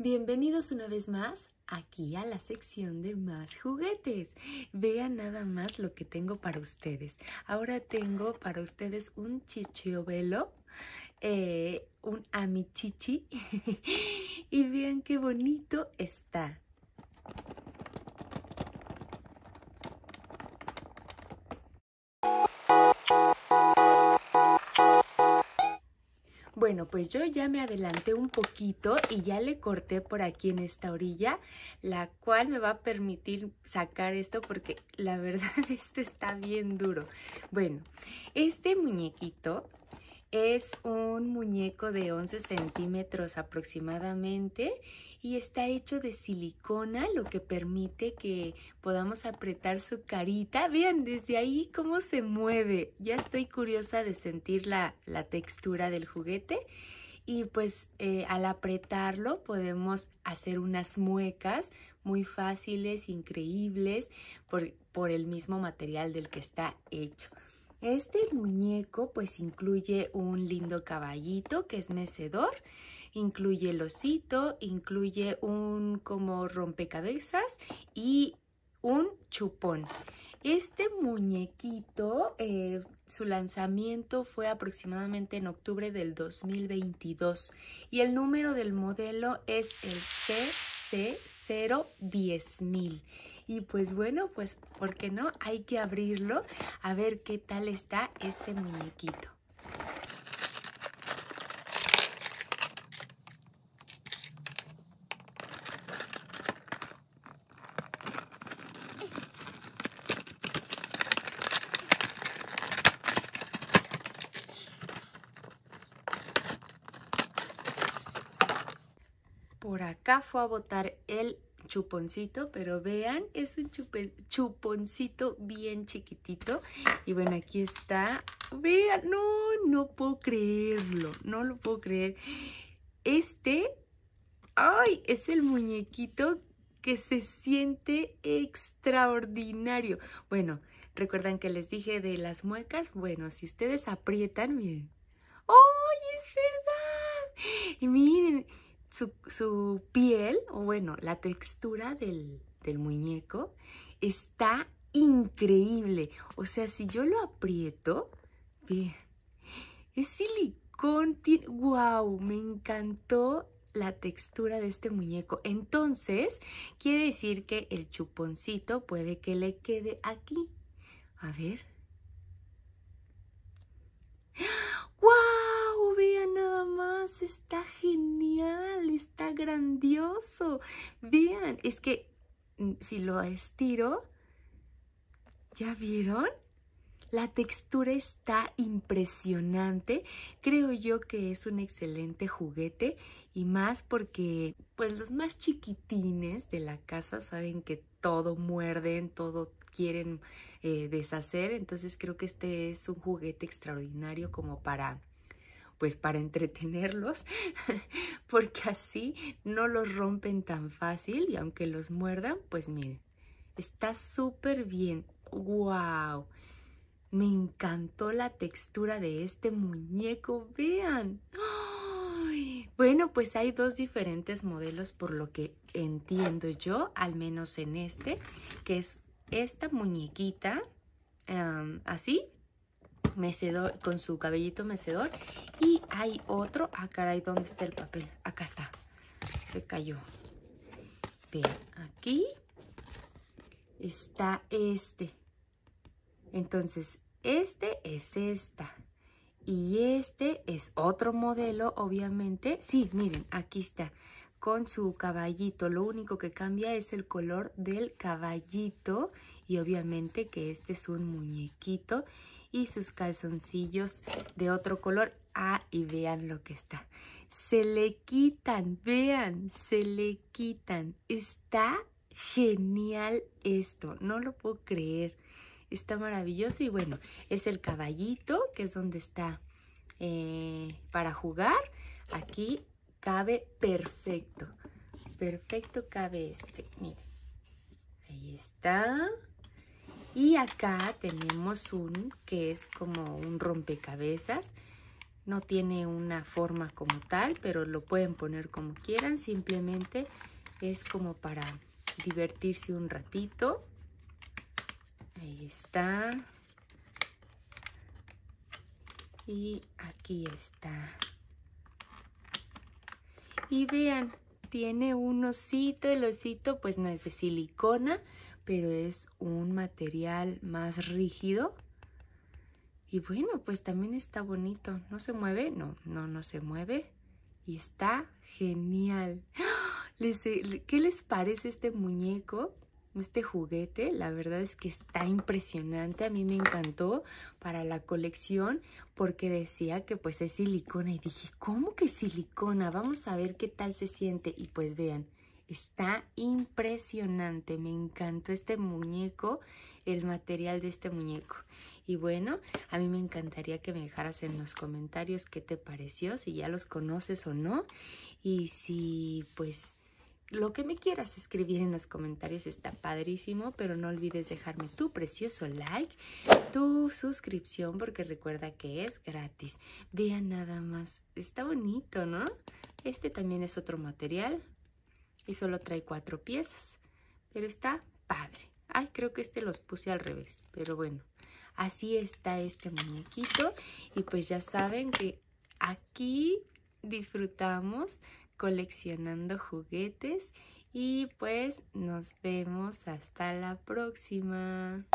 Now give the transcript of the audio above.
Bienvenidos una vez más aquí a la sección de más juguetes. Vean nada más lo que tengo para ustedes. Ahora tengo para ustedes un chichiobelo, eh, un amichichi. y vean qué bonito está. bueno, pues yo ya me adelanté un poquito y ya le corté por aquí en esta orilla, la cual me va a permitir sacar esto porque la verdad esto está bien duro. Bueno, este muñequito es un muñeco de 11 centímetros aproximadamente y está hecho de silicona, lo que permite que podamos apretar su carita. Vean desde ahí cómo se mueve. Ya estoy curiosa de sentir la, textura del juguete. Y pues eh, al apretarlo podemos hacer unas muecas muy fáciles, increíbles, por el mismo material del que está hecho. Este muñeco pues incluye un lindo caballito que es mecedor, incluye el osito, incluye un como rompecabezas y un chupón. Este muñequito, eh, su lanzamiento fue aproximadamente en octubre del 2022 y el número del modelo es el CC010000. Y pues bueno, pues, ¿por qué no? Hay que abrirlo a ver qué tal está este muñequito. Por acá fue a botar el chuponcito, pero vean, es un chuponcito bien chiquitito. Y bueno, aquí está. Vean, no, no puedo creerlo, no lo puedo creer. Este, ay, es el muñequito que se siente extraordinario. Bueno, ¿recuerdan que les dije de las muecas? Bueno, si ustedes aprietan, miren. ¡Ay, es verdad! Y miren, su, piel, o bueno, la textura del, muñeco está increíble. O sea, si yo lo aprieto, bien, es silicón, wow, me encantó la textura de este muñeco. Entonces, quiere decir que el chuponcito puede que le quede aquí. A ver. ¡Wow! ¡Ah! Vean nada más, está genial grandioso. Vean, es que mm, si lo estiro, ¿ya vieron? La textura está impresionante. Creo yo que es un excelente juguete y más porque pues los más chiquitines de la casa saben que todo muerden, todo quieren eh, deshacer. Entonces creo que este es un juguete extraordinario como para pues para entretenerlos, porque así no los rompen tan fácil y aunque los muerdan, pues miren, está súper bien. ¡Wow! Me encantó la textura de este muñeco, vean. Bueno, pues hay dos diferentes modelos por lo que entiendo yo, al menos en este, que es esta muñequita, em, así, mecedor, con su cabellito mecedor. Y hay otro, ah caray, ¿dónde está el papel? Acá está, se cayó. Vean, aquí está este. Entonces, este es esta. Y este es otro modelo, obviamente. Sí, miren, aquí está con su caballito. Lo único que cambia es el color del caballito y obviamente que este es un muñequito y sus calzoncillos de otro color. Ah, y vean lo que está. Se le quitan, vean, se le quitan. Está genial esto, no lo puedo creer. Está maravilloso y bueno, es el caballito, que es donde está eh, para jugar. Aquí cabe perfecto, perfecto cabe este, miren. Ahí está. Y acá tenemos un que es como un rompecabezas. No tiene una forma como tal, pero lo pueden poner como quieran. Simplemente es como para divertirse un ratito. Ahí está. Y aquí está. Y vean, tiene un osito, el osito pues no es de silicona, pero es un material más rígido. Y bueno, pues también está bonito. ¿No se mueve? No, no, no se mueve. Y está genial. ¿Qué les parece este muñeco? Este juguete, la verdad es que está impresionante, a mí me encantó para la colección porque decía que pues es silicona y dije, ¿cómo que silicona? Vamos a ver qué tal se siente y pues vean, está impresionante, me encantó este muñeco, el material de este muñeco. Y bueno, a mí me encantaría que me dejaras en los comentarios qué te pareció, si ya los conoces o no. Y si pues lo que me quieras escribir en los comentarios está padrísimo, pero no olvides dejarme tu precioso like, tu suscripción, porque recuerda que es gratis. Vean nada más, está bonito, ¿no? Este también es otro material y solo trae cuatro piezas, pero está padre. Ay, creo que este los puse al revés, pero bueno, así está este muñequito y pues ya saben que aquí disfrutamos coleccionando juguetes y pues nos vemos hasta la próxima.